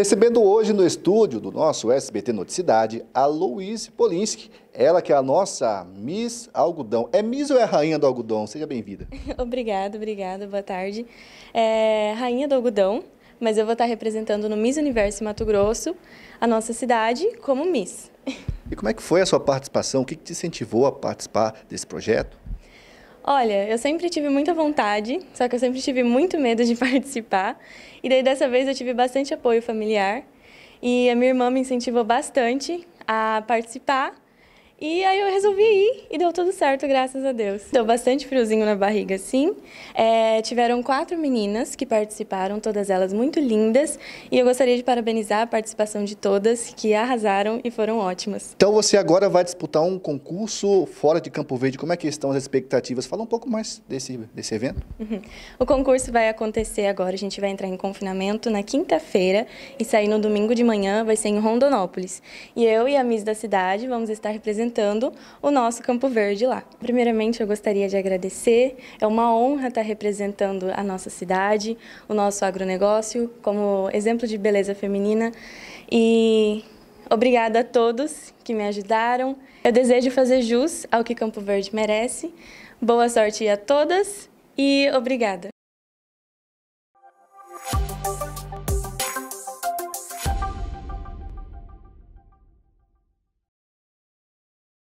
Recebendo hoje no estúdio do nosso SBT Noticidade a Louise Polinski, ela que é a nossa Miss Algodão. É Miss ou é a Rainha do Algodão? Seja bem-vinda. obrigada, obrigada, boa tarde. É Rainha do Algodão, mas eu vou estar representando no Miss Universo Mato Grosso a nossa cidade como Miss. E como é que foi a sua participação? O que te incentivou a participar desse projeto? Olha, eu sempre tive muita vontade, só que eu sempre tive muito medo de participar. E daí dessa vez eu tive bastante apoio familiar e a minha irmã me incentivou bastante a participar. E aí eu resolvi ir e deu tudo certo, graças a Deus. Deu bastante friozinho na barriga, sim. É, tiveram quatro meninas que participaram, todas elas muito lindas. E eu gostaria de parabenizar a participação de todas que arrasaram e foram ótimas. Então você agora vai disputar um concurso fora de Campo Verde. Como é que estão as expectativas? Fala um pouco mais desse, desse evento. Uhum. O concurso vai acontecer agora, a gente vai entrar em confinamento na quinta-feira e sair no domingo de manhã, vai ser em Rondonópolis. E eu e a Miss da cidade vamos estar representando representando o nosso Campo Verde lá. Primeiramente, eu gostaria de agradecer. É uma honra estar representando a nossa cidade, o nosso agronegócio, como exemplo de beleza feminina. E Obrigada a todos que me ajudaram. Eu desejo fazer jus ao que Campo Verde merece. Boa sorte a todas e obrigada.